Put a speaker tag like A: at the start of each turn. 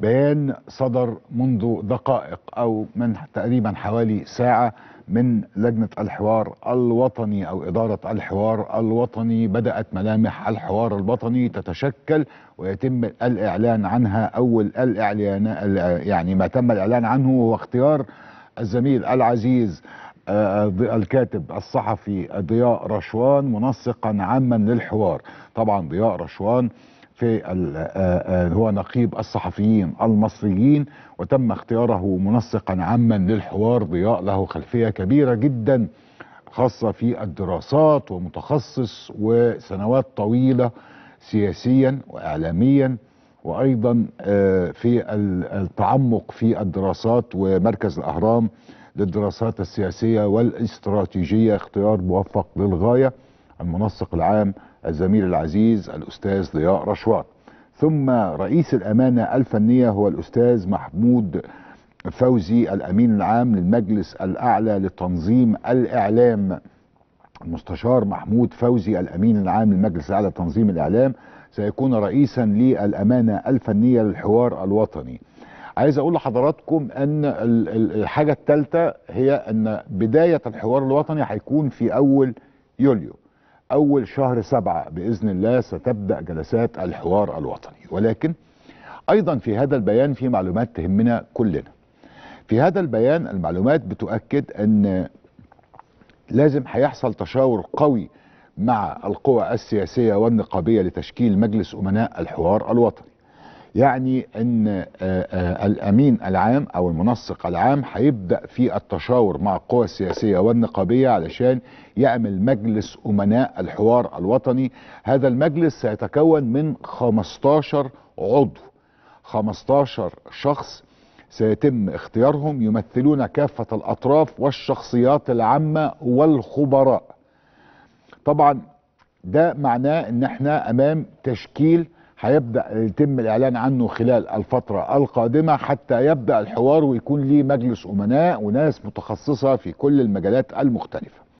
A: بيان صدر منذ دقائق أو من تقريبا حوالي ساعة من لجنة الحوار الوطني أو إدارة الحوار الوطني بدأت ملامح الحوار الوطني تتشكل ويتم الإعلان عنها أول الإعلان يعني ما تم الإعلان عنه هو اختيار الزميل العزيز آه، الكاتب الصحفي ضياء رشوان منسقا عاما للحوار طبعا ضياء رشوان في هو نقيب الصحفيين المصريين وتم اختياره منسقا عاما للحوار ضياء له خلفية كبيرة جدا خاصة في الدراسات ومتخصص وسنوات طويلة سياسيا وإعلاميا وأيضا في التعمق في الدراسات ومركز الأهرام للدراسات السياسية والاستراتيجية اختيار موفق للغاية المنسق العام الزميل العزيز الأستاذ ضياء رشوات ثم رئيس الأمانة الفنية هو الأستاذ محمود فوزي الأمين العام للمجلس الأعلى لتنظيم الإعلام المستشار محمود فوزي الأمين العام للمجلس الأعلى لتنظيم الإعلام سيكون رئيسا للأمانة الفنية للحوار الوطني عايز اقول لحضراتكم ان الحاجه الثالثه هي ان بدايه الحوار الوطني هيكون في اول يوليو أول شهر سبعة بإذن الله ستبدأ جلسات الحوار الوطني ولكن أيضا في هذا البيان في معلومات تهمنا كلنا في هذا البيان المعلومات بتؤكد أن لازم هيحصل تشاور قوي مع القوى السياسية والنقابية لتشكيل مجلس أمناء الحوار الوطني يعني ان آه، آه، الامين العام او المنسق العام هيبدا في التشاور مع القوى السياسيه والنقابيه علشان يعمل مجلس امناء الحوار الوطني هذا المجلس سيتكون من 15 عضو 15 شخص سيتم اختيارهم يمثلون كافه الاطراف والشخصيات العامه والخبراء طبعا ده معناه ان احنا امام تشكيل هيبدا يتم الاعلان عنه خلال الفتره القادمه حتى يبدا الحوار ويكون ليه مجلس امناء وناس متخصصه في كل المجالات المختلفه